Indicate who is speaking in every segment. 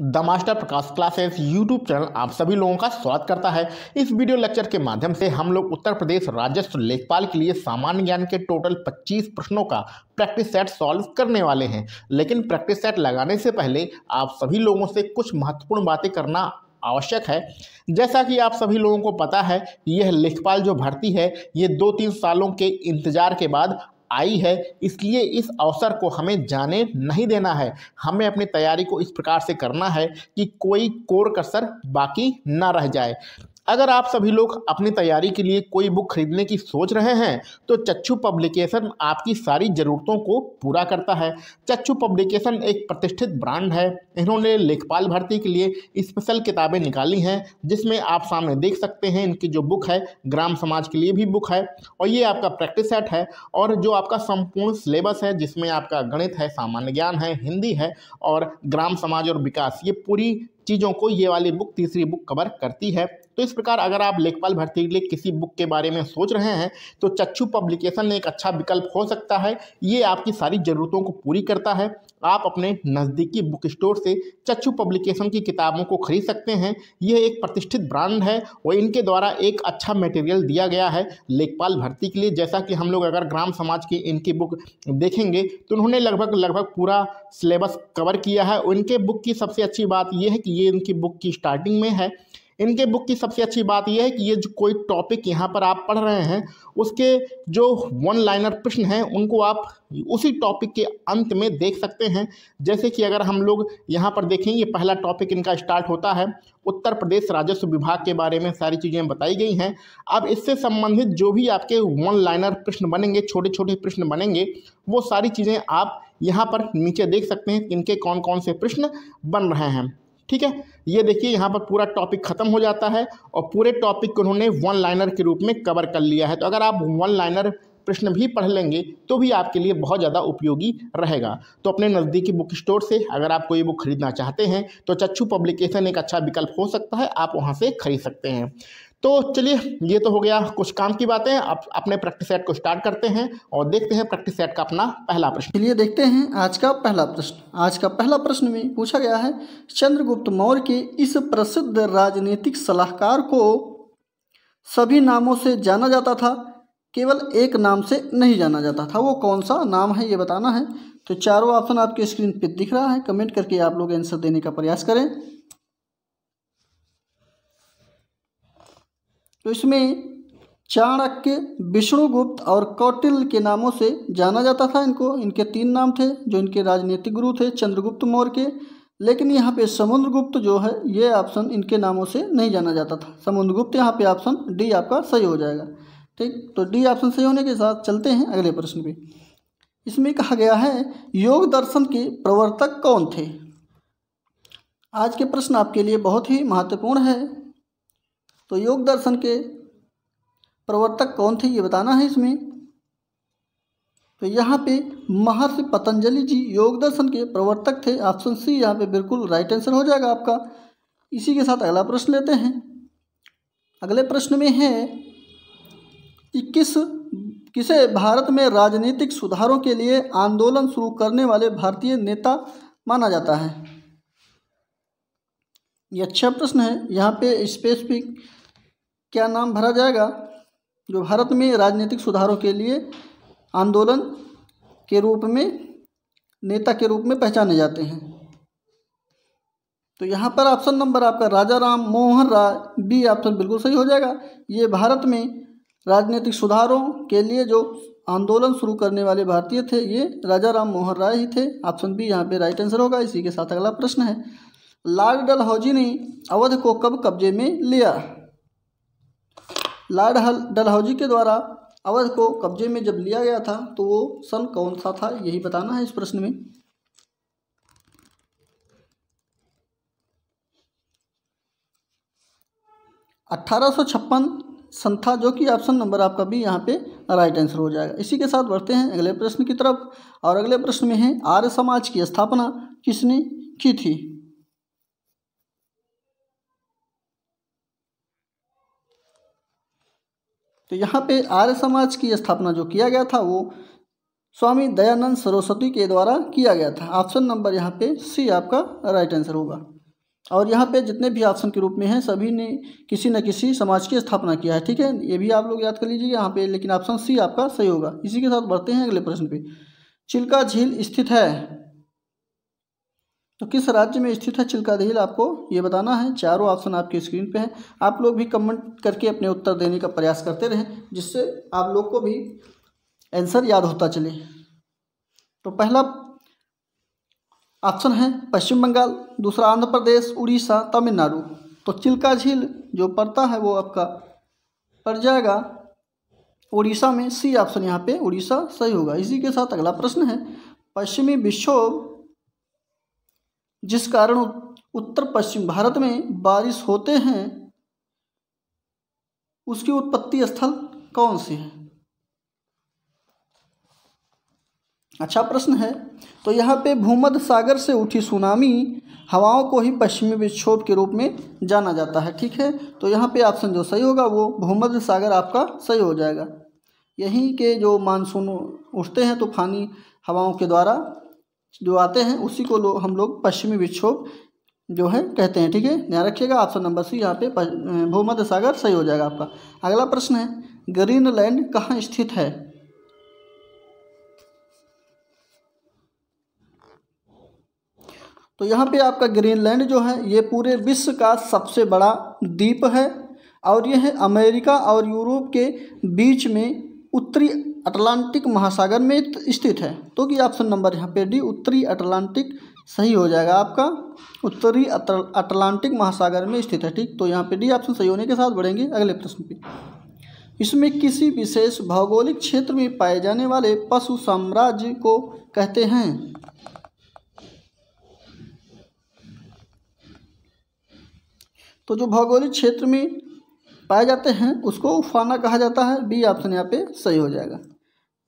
Speaker 1: the master Prakash classes YouTube channel आप सभी लोगों का स्वागत करता है इस वीडियो लेक्चर के माध्यम से हम लोग उत्तर प्रदेश राजस्व लेखपाल के लिए सामान्य ज्ञान के टोटल 25 प्रश्नों का प्रैक्टिस सेट सॉल्व करने वाले हैं लेकिन प्रैक्टिस सेट लगाने से पहले आप सभी लोगों से कुछ महत्वपूर्ण बातें करना आवश्यक है जैसा कि आप सभी लोगों को पता है यह लेखपाल जो भर्ती है ये दो तीन सालों के इंतजार के बाद आई है इसलिए इस अवसर को हमें जाने नहीं देना है हमें अपनी तैयारी को इस प्रकार से करना है कि कोई कोर कसर बाकी ना रह जाए अगर आप सभी लोग अपनी तैयारी के लिए कोई बुक खरीदने की सोच रहे हैं तो चच्चू पब्लिकेशन आपकी सारी ज़रूरतों को पूरा करता है चच्चू पब्लिकेशन एक प्रतिष्ठित ब्रांड है इन्होंने लेखपाल भर्ती के लिए स्पेशल किताबें निकाली हैं जिसमें आप सामने देख सकते हैं इनकी जो बुक है ग्राम समाज के लिए भी बुक है और ये आपका प्रैक्टिस सेट है और जो आपका संपूर्ण सिलेबस है जिसमें आपका गणित है सामान्य ज्ञान है हिंदी है और ग्राम समाज और विकास ये पूरी चीज़ों को ये वाली बुक तीसरी बुक कवर करती है तो इस प्रकार अगर आप लेखपाल भर्ती के लिए किसी बुक के बारे में सोच रहे हैं तो चक्षु पब्लिकेशन एक अच्छा विकल्प हो सकता है ये आपकी सारी ज़रूरतों को पूरी करता है आप अपने नज़दीकी बुक स्टोर से चक्षु पब्लिकेशन की किताबों को खरीद सकते हैं यह एक प्रतिष्ठित ब्रांड है और इनके द्वारा एक अच्छा मटेरियल दिया गया है लेखपाल भर्ती के लिए जैसा कि हम लोग अगर ग्राम समाज की इनकी बुक देखेंगे तो उन्होंने लगभग लगभग पूरा सिलेबस कवर किया है उनके बुक की सबसे अच्छी बात यह है कि ये इनकी बुक की स्टार्टिंग में है इनके बुक की सबसे अच्छी बात यह है कि ये जो कोई टॉपिक यहाँ पर आप पढ़ रहे हैं उसके जो वन लाइनर प्रश्न हैं उनको आप उसी टॉपिक के अंत में देख सकते हैं जैसे कि अगर हम लोग यहाँ पर देखें ये पहला टॉपिक इनका स्टार्ट होता है उत्तर प्रदेश राजस्व विभाग के बारे में सारी चीज़ें बताई गई हैं अब इससे संबंधित जो भी आपके वन लाइनर प्रश्न बनेंगे छोटे छोटे प्रश्न बनेंगे वो सारी चीज़ें आप यहाँ पर नीचे देख सकते हैं इनके कौन कौन से प्रश्न बन रहे हैं ठीक है ये देखिए यहाँ पर पूरा टॉपिक खत्म हो जाता है और पूरे टॉपिक को उन्होंने वन लाइनर के रूप में कवर कर लिया है तो अगर आप वन लाइनर प्रश्न भी पढ़ लेंगे तो भी आपके लिए बहुत ज़्यादा उपयोगी रहेगा तो अपने नज़दीकी बुक स्टोर से अगर आप कोई बुक खरीदना चाहते हैं तो चच्छू पब्लिकेशन एक अच्छा विकल्प हो सकता है आप वहाँ से खरीद सकते हैं तो चलिए ये तो हो गया कुछ काम की बातें अब अपने प्रैक्टिस सेट को स्टार्ट करते हैं और देखते हैं प्रैक्टिस सेट का अपना
Speaker 2: पहला प्रश्न चलिए देखते हैं आज का पहला प्रश्न आज का पहला प्रश्न में पूछा गया है चंद्रगुप्त मौर्य के इस प्रसिद्ध राजनीतिक सलाहकार को सभी नामों से जाना जाता था केवल एक नाम से नहीं जाना जाता था वो कौन सा नाम है ये बताना है तो चारों ऑप्शन आपके स्क्रीन पर दिख रहा है कमेंट करके आप लोग आंसर देने का प्रयास करें तो इसमें चाणक्य विष्णुगुप्त और कौटिल के नामों से जाना जाता था इनको इनके तीन नाम थे जो इनके राजनीतिक गुरु थे चंद्रगुप्त मौर्य के लेकिन यहाँ पे समुद्रगुप्त जो है ये ऑप्शन इनके नामों से नहीं जाना जाता था समुद्रगुप्त यहाँ पे ऑप्शन डी आपका सही हो जाएगा ठीक तो डी ऑप्शन सही होने के साथ चलते हैं अगले प्रश्न पे इसमें कहा गया है योग दर्शन के प्रवर्तक कौन थे आज के प्रश्न आपके लिए बहुत ही महत्वपूर्ण है तो योग दर्शन के प्रवर्तक कौन थे ये बताना है इसमें तो यहाँ पे महर्षि पतंजलि जी योग दर्शन के प्रवर्तक थे ऑप्शन सी यहाँ पे बिल्कुल राइट आंसर हो जाएगा आपका इसी के साथ अगला प्रश्न लेते हैं अगले प्रश्न में है कि किस किसे भारत में राजनीतिक सुधारों के लिए आंदोलन शुरू करने वाले भारतीय नेता माना जाता है ये अच्छा प्रश्न है यहाँ पे स्पेसिफिक क्या नाम भरा जाएगा जो भारत में राजनीतिक सुधारों के लिए आंदोलन के रूप में नेता के रूप में पहचाने जाते हैं तो यहाँ पर ऑप्शन नंबर आपका राजा राम मोहन राय बी ऑप्शन बिल्कुल सही हो जाएगा ये भारत में राजनीतिक सुधारों के लिए जो आंदोलन शुरू करने वाले भारतीय थे ये राजा राम मोहन राय ही थे ऑप्शन बी यहाँ पे राइट आंसर होगा इसी के साथ अगला प्रश्न है लाल डलहौजी ने अवध को कब कब्जे में लिया लॉर्ड डलहौजी के द्वारा अवध को कब्जे में जब लिया गया था तो वो सन कौन सा था यही बताना है इस प्रश्न में अट्ठारह सन था जो कि ऑप्शन नंबर आपका भी यहाँ पे राइट आंसर हो जाएगा इसी के साथ बढ़ते हैं अगले प्रश्न की तरफ और अगले प्रश्न में है आर्य समाज की स्थापना किसने की थी तो यहाँ पे आर्य समाज की स्थापना जो किया गया था वो स्वामी दयानंद सरस्वती के द्वारा किया गया था ऑप्शन नंबर यहाँ पे सी आपका राइट आंसर होगा और यहाँ पे जितने भी ऑप्शन के रूप में हैं सभी ने किसी न किसी समाज की स्थापना किया है ठीक है ये भी आप लोग याद कर लीजिए यहाँ पे लेकिन ऑप्शन सी आपका सही होगा इसी के साथ बढ़ते हैं अगले प्रश्न पे चिल्का झील स्थित है तो किस राज्य में स्थित है चिल्का झील आपको ये बताना है चारों ऑप्शन आपके स्क्रीन पे हैं आप लोग भी कमेंट करके अपने उत्तर देने का प्रयास करते रहें जिससे आप लोग को भी आंसर याद होता चले तो पहला ऑप्शन है पश्चिम बंगाल दूसरा आंध्र प्रदेश उड़ीसा तमिलनाडु तो चिल्का झील जो पड़ता है वो आपका पड़ जाएगा उड़ीसा में सी ऑप्शन यहाँ पे उड़ीसा सही होगा इसी के साथ अगला प्रश्न है पश्चिमी विक्षोभ जिस कारण उत्तर पश्चिम भारत में बारिश होते हैं उसकी उत्पत्ति स्थल कौन से है अच्छा प्रश्न है तो यहाँ पे भूमध्य सागर से उठी सुनामी हवाओं को ही पश्चिमी विक्षोभ के रूप में जाना जाता है ठीक है तो यहाँ पे ऑप्शन जो सही होगा वो भूमध्य सागर आपका सही हो जाएगा यहीं के जो मानसून उठते हैं तूफानी हवाओं के द्वारा जो आते हैं उसी को लो, हम लोग पश्चिमी विक्षोभ जो है कहते हैं ठीक है ध्यान रखिएगा ऑप्शन नंबर सी यहाँ पे भूमध्य सागर सही हो जाएगा आपका अगला प्रश्न है ग्रीनलैंड कहाँ स्थित है तो यहाँ पे आपका ग्रीनलैंड जो है ये पूरे विश्व का सबसे बड़ा द्वीप है और यह अमेरिका और यूरोप के बीच में उत्तरी अटलांटिक महासागर में स्थित है तो कि ऑप्शन नंबर यहाँ पे डी उत्तरी अटलांटिक सही हो जाएगा आपका उत्तरी अटलांटिक महासागर में स्थित है ठीक तो यहाँ पे डी ऑप्शन सही होने के साथ बढ़ेंगे अगले प्रश्न पे इसमें किसी विशेष भौगोलिक क्षेत्र में पाए जाने वाले पशु साम्राज्य को कहते हैं तो जो भौगोलिक क्षेत्र में पाए जाते हैं उसको उफाना कहा जाता है बी ऑप्शन यहाँ पे सही हो जाएगा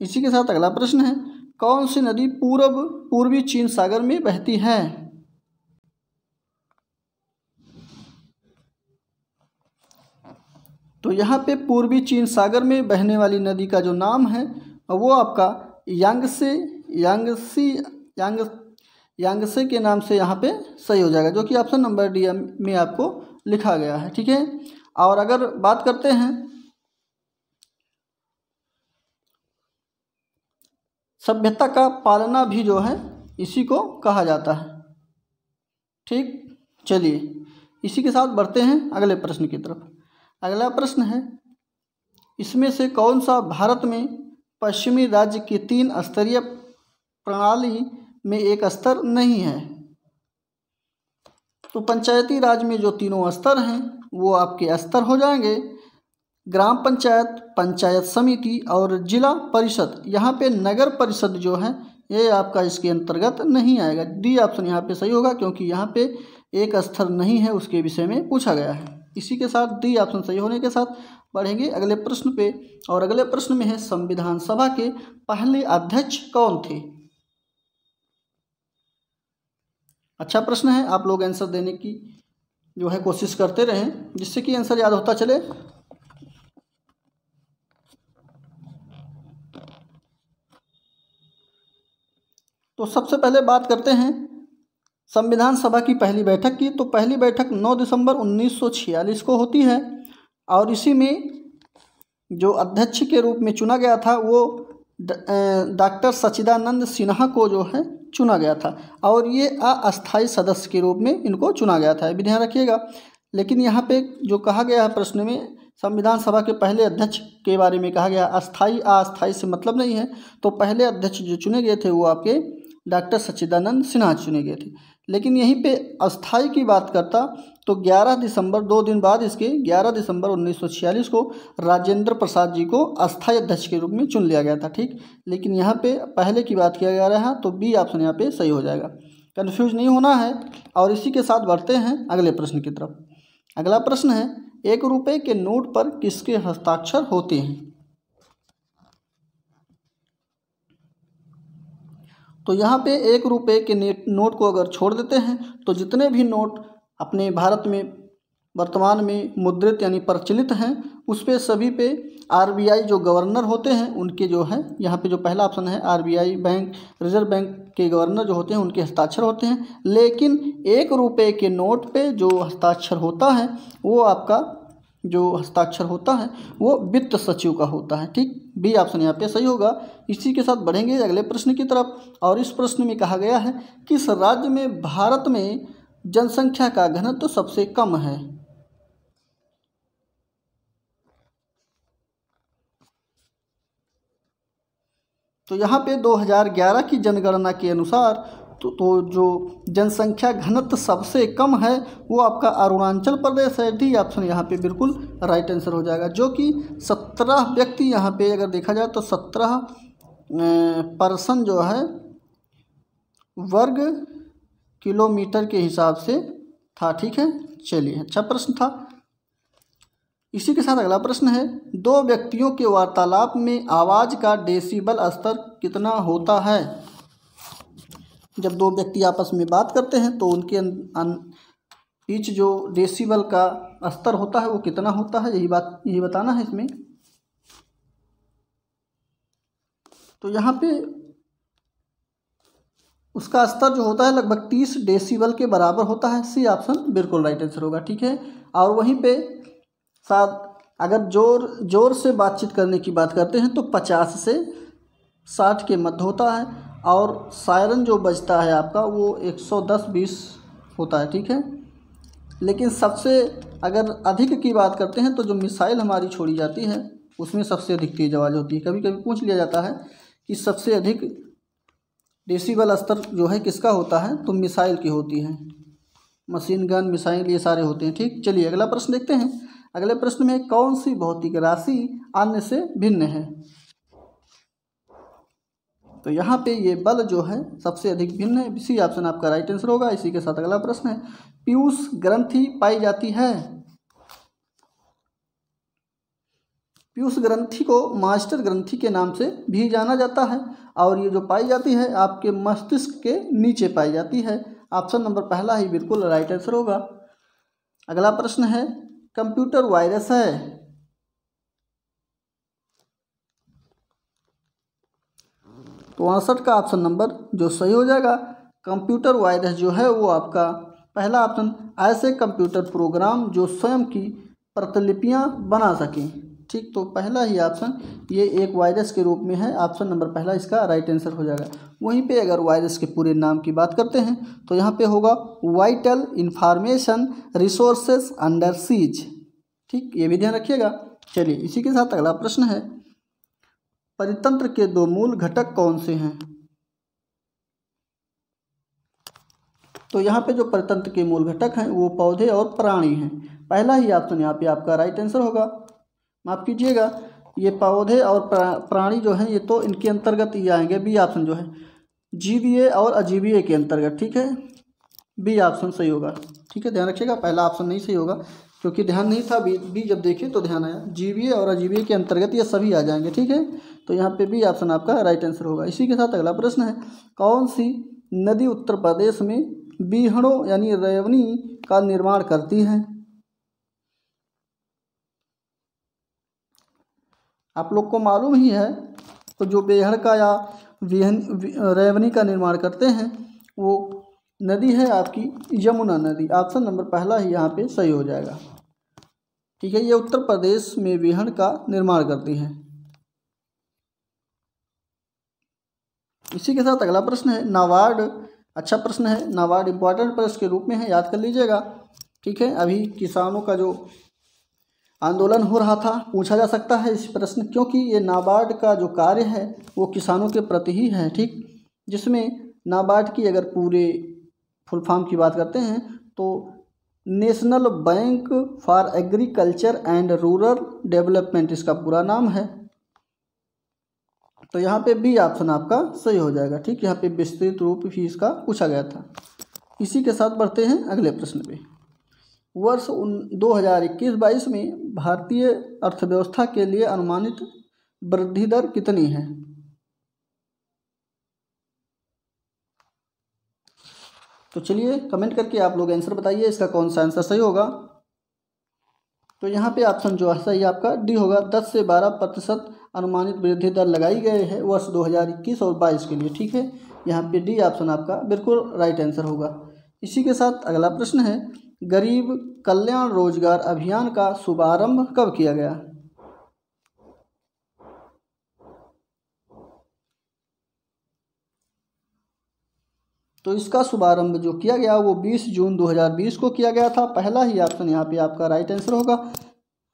Speaker 2: इसी के साथ अगला प्रश्न है कौन सी नदी पूरब पूर्वी चीन सागर में बहती है तो यहाँ पे पूर्वी चीन सागर में बहने वाली नदी का जो नाम है वो आपका यांगसे यांगसी यांग यांगसे के नाम से यहाँ पे सही हो जाएगा जो कि ऑप्शन नंबर डी में आपको लिखा गया है ठीक है और अगर बात करते हैं सभ्यता का पालना भी जो है इसी को कहा जाता है ठीक चलिए इसी के साथ बढ़ते हैं अगले प्रश्न की तरफ अगला प्रश्न है इसमें से कौन सा भारत में पश्चिमी राज्य की तीन स्तरीय प्रणाली में एक स्तर नहीं है तो पंचायती राज में जो तीनों स्तर हैं वो आपके स्तर हो जाएंगे ग्राम पंचायत पंचायत समिति और जिला परिषद यहाँ पे नगर परिषद जो है ये आपका इसके अंतर्गत नहीं आएगा डी ऑप्शन यहाँ पे सही होगा क्योंकि यहाँ पे एक स्तर नहीं है उसके विषय में पूछा गया है इसी के साथ डी ऑप्शन सही होने के साथ बढ़ेंगे अगले प्रश्न पे और अगले प्रश्न में है संविधान सभा के पहले अध्यक्ष कौन थे अच्छा प्रश्न है आप लोग आंसर देने की जो है कोशिश करते रहें जिससे कि आंसर याद होता चले तो सबसे पहले बात करते हैं संविधान सभा की पहली बैठक की तो पहली बैठक 9 दिसंबर 1946 को होती है और इसी में जो अध्यक्ष के रूप में चुना गया था वो डॉक्टर सचिदानंद सिन्हा को जो है चुना गया था और ये अस्थायी सदस्य के रूप में इनको चुना गया था अभी भी ध्यान रखिएगा लेकिन यहाँ पे जो कहा गया है प्रश्न में संविधान सभा के पहले अध्यक्ष के बारे में कहा गया अस्थाई अस्थाई से मतलब नहीं है तो पहले अध्यक्ष जो चुने गए थे वो आपके डॉक्टर सच्चिदानंद सिन्हा चुने गए थे लेकिन यहीं पे अस्थाई की बात करता तो 11 दिसंबर दो दिन बाद इसके 11 दिसंबर 1946 को राजेंद्र प्रसाद जी को अस्थायी अध्यक्ष के रूप में चुन लिया गया था ठीक लेकिन यहाँ पे पहले की बात किया जा रहा है हाँ, तो बी ऑप्शन यहाँ पे सही हो जाएगा कन्फ्यूज नहीं होना है और इसी के साथ बढ़ते हैं अगले प्रश्न की तरफ अगला प्रश्न है एक रुपये के नोट पर किसके हस्ताक्षर होते हैं तो यहाँ पे एक रुपये के नोट को अगर छोड़ देते हैं तो जितने भी नोट अपने भारत में वर्तमान में मुद्रित यानी प्रचलित हैं उस पर सभी पे आरबीआई जो गवर्नर होते हैं उनके जो है यहाँ पे जो पहला ऑप्शन है आरबीआई बैंक रिजर्व बैंक के गवर्नर जो होते हैं उनके हस्ताक्षर होते हैं लेकिन एक रुपये के नोट पे जो हस्ताक्षर होता है वो आपका जो हस्ताक्षर होता है वो वित्त सचिव का होता है ठीक बी ऑप्शन यहाँ पे सही होगा इसी के साथ बढ़ेंगे अगले प्रश्न की तरफ और इस प्रश्न में कहा गया है किस राज्य में भारत में जनसंख्या का घनत्व तो सबसे कम है तो यहाँ पे 2011 की जनगणना के अनुसार तो, तो जो जनसंख्या घनत्व सबसे कम है वो आपका अरुणाचल प्रदेश है डी ऑप्शन यहाँ पे बिल्कुल राइट आंसर हो जाएगा जो कि सत्रह व्यक्ति यहाँ पे अगर देखा जाए तो सत्रह पर्सन जो है वर्ग किलोमीटर के हिसाब से था ठीक है चलिए अच्छा प्रश्न था इसी के साथ अगला प्रश्न है दो व्यक्तियों के वार्तालाप में आवाज़ का डेसिबल स्तर कितना होता है जब दो व्यक्ति आपस में बात करते हैं तो उनके अं-, अं-, बीच जो डेसिबल का स्तर होता है वो कितना होता है यही बात यही बताना है इसमें तो यहाँ पे उसका स्तर जो होता है लगभग तीस डेसिबल के बराबर होता है सी ऑप्शन बिल्कुल राइट आंसर होगा ठीक है और वहीं पे साथ अगर जोर जोर से बातचीत करने की बात करते हैं तो पचास से साठ के मध्य होता है और सायरन जो बजता है आपका वो एक सौ दस बीस होता है ठीक है लेकिन सबसे अगर अधिक की बात करते हैं तो जो मिसाइल हमारी छोड़ी जाती है उसमें सबसे अधिक तेज आवाज़ होती है कभी कभी पूछ लिया जाता है कि सबसे अधिक डेसीबल स्तर जो है किसका होता है तो मिसाइल की होती है मशीन गन मिसाइल ये सारे होते हैं ठीक चलिए अगला प्रश्न देखते हैं अगले प्रश्न में कौन सी भौतिक राशि अन्य से भिन्न है तो यहाँ पे ये बल जो है सबसे अधिक भिन्न है इसी ऑप्शन आपका राइट आंसर होगा इसी के साथ अगला प्रश्न है पीयूष ग्रंथि पाई जाती है पीयूष ग्रंथि को मास्टर ग्रंथि के नाम से भी जाना जाता है और ये जो पाई जाती है आपके मस्तिष्क के नीचे पाई जाती है ऑप्शन नंबर पहला ही बिल्कुल राइट आंसर होगा अगला प्रश्न है कंप्यूटर वायरस है तो अड़सठ का ऑप्शन नंबर जो सही हो जाएगा कंप्यूटर वायरस जो है वो आपका पहला ऑप्शन ऐसे कंप्यूटर प्रोग्राम जो स्वयं की प्रतिलिपियां बना सकें ठीक तो पहला ही ऑप्शन ये एक वायरस के रूप में है ऑप्शन नंबर पहला इसका राइट आंसर हो जाएगा वहीं पे अगर वायरस के पूरे नाम की बात करते हैं तो यहाँ पे होगा vital information resources under siege ठीक ये भी ध्यान रखिएगा चलिए इसी के साथ अगला प्रश्न है परितंत्र के दो मूल घटक कौन से हैं तो यहाँ पे जो परतंत्र के मूल घटक हैं वो पौधे और प्राणी हैं पहला ही ऑप्शन यहाँ पे आपका राइट आंसर होगा माफ़ कीजिएगा ये पौधे और प्राणी जो हैं ये तो इनके अंतर्गत ही आएंगे बी ऑप्शन जो है जीवीए और अजीवीए के अंतर्गत ठीक है बी ऑप्शन सही होगा ठीक है ध्यान रखिएगा पहला ऑप्शन नहीं सही होगा क्योंकि ध्यान नहीं था बी बी जब देखें तो ध्यान आया जीवीए और अजीवीए के अंतर्गत ये सभी आ जाएंगे ठीक है तो यहाँ पे बी ऑप्शन आपका राइट आंसर होगा इसी के साथ अगला प्रश्न है कौन सी नदी उत्तर प्रदेश में बीहड़ों यानी रेवनी का निर्माण करती है आप लोग को मालूम ही है तो जो बेहड़ का या विहन रेवनी का निर्माण करते हैं वो नदी है आपकी यमुना नदी ऑप्शन नंबर पहला ही यहाँ पे सही हो जाएगा ठीक है ये उत्तर प्रदेश में विहन का निर्माण करती है इसी के साथ अगला प्रश्न है नाबार्ड अच्छा प्रश्न है नाबार्ड इम्पॉर्टेंट प्रश्न के रूप में है याद कर लीजिएगा ठीक है अभी किसानों का जो आंदोलन हो रहा था पूछा जा सकता है इस प्रश्न क्योंकि ये नाबार्ड का जो कार्य है वो किसानों के प्रति ही है ठीक जिसमें नाबार्ड की अगर पूरे फुल फॉर्म की बात करते हैं तो National Bank for Agriculture and Rural Development इसका पूरा नाम है तो यहाँ पे बी ऑप्शन आपका सही हो जाएगा ठीक यहाँ पे विस्तृत रूप भी इसका पूछा गया था इसी के साथ बढ़ते हैं अगले प्रश्न पर वर्ष उन दो हज़ार इक्कीस बाईस में भारतीय अर्थव्यवस्था के लिए अनुमानित वृद्धि दर कितनी है तो चलिए कमेंट करके आप लोग आंसर बताइए इसका कौन सा आंसर सही होगा तो यहाँ पे ऑप्शन जो है सही आपका डी होगा 10 से 12 प्रतिशत अनुमानित वृद्धि दर लगाई गई है वर्ष 2021 और 22 के लिए ठीक है यहाँ पे डी ऑप्शन आपका बिल्कुल राइट आंसर होगा इसी के साथ अगला प्रश्न है गरीब कल्याण रोजगार अभियान का शुभारंभ कब किया गया तो इसका शुभारंभ जो किया गया वो 20 जून 2020 को किया गया था पहला ही ऑप्शन यहाँ पे आपका राइट आंसर होगा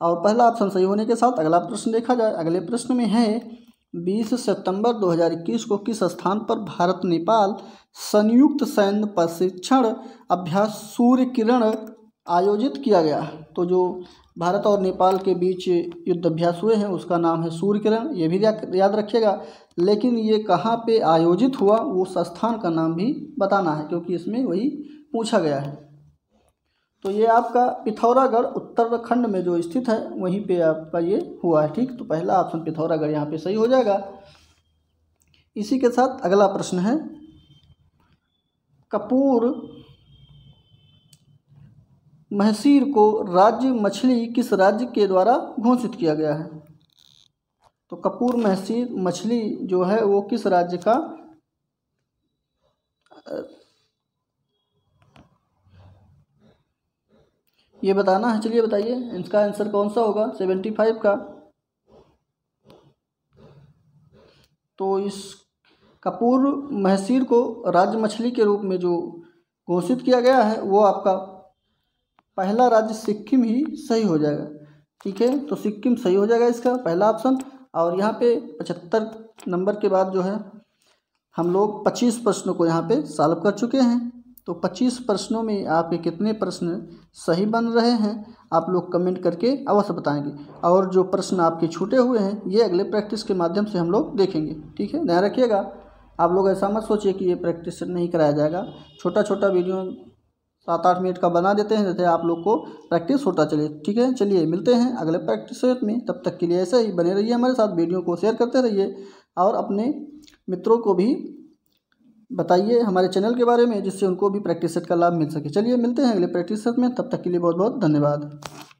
Speaker 2: और पहला ऑप्शन सही होने के साथ अगला प्रश्न देखा जाए अगले प्रश्न में है बीस सितंबर 2021 को किस स्थान पर भारत नेपाल संयुक्त सैन्य प्रशिक्षण अभ्यास सूर्य किरण आयोजित किया गया तो जो भारत और नेपाल के बीच युद्ध अभ्यास हुए हैं उसका नाम है सूर्य किरण ये भी याद रखिएगा लेकिन ये कहाँ पे आयोजित हुआ उस स्थान का नाम भी बताना है क्योंकि इसमें वही पूछा गया है तो ये आपका पिथौरागढ़ उत्तराखंड में जो स्थित है वहीं पे आपका ये हुआ है ठीक तो पहला ऑप्शन पिथौरागढ़ यहाँ पे सही हो जाएगा इसी के साथ अगला प्रश्न है कपूर महसीर को राज्य मछली किस राज्य के द्वारा घोषित किया गया है तो कपूर महसीर मछली जो है वो किस राज्य का ये बताना है चलिए बताइए इसका आंसर कौन सा होगा सेवेंटी फाइव का तो इस कपूर महसीर को राज्य मछली के रूप में जो घोषित किया गया है वो आपका पहला राज्य सिक्किम ही सही हो जाएगा ठीक है तो सिक्किम सही हो जाएगा इसका पहला ऑप्शन और यहाँ पे पचहत्तर नंबर के बाद जो है हम लोग पच्चीस प्रश्नों को यहाँ पे सॉल्व कर चुके हैं तो 25 प्रश्नों में आपके कितने प्रश्न सही बन रहे हैं आप लोग कमेंट करके अवश्य बताएंगे और जो प्रश्न आपके छूटे हुए हैं ये अगले प्रैक्टिस के माध्यम से हम लोग देखेंगे ठीक है ध्यान रखिएगा आप लोग ऐसा मत सोचिए कि ये प्रैक्टिस नहीं कराया जाएगा छोटा छोटा वीडियो सात आठ मिनट का बना देते हैं जैसे आप लोग को प्रैक्टिस होता चले ठीक है चलिए मिलते हैं अगले प्रैक्टिस में तब तक के लिए ऐसे ही बने रहिए हमारे साथ वीडियो को शेयर करते रहिए और अपने मित्रों को भी बताइए हमारे चैनल के बारे में जिससे उनको भी प्रैक्टिस सेट का लाभ मिल सके चलिए मिलते हैं अगले प्रैक्टिस सेट में तब तक के लिए बहुत बहुत धन्यवाद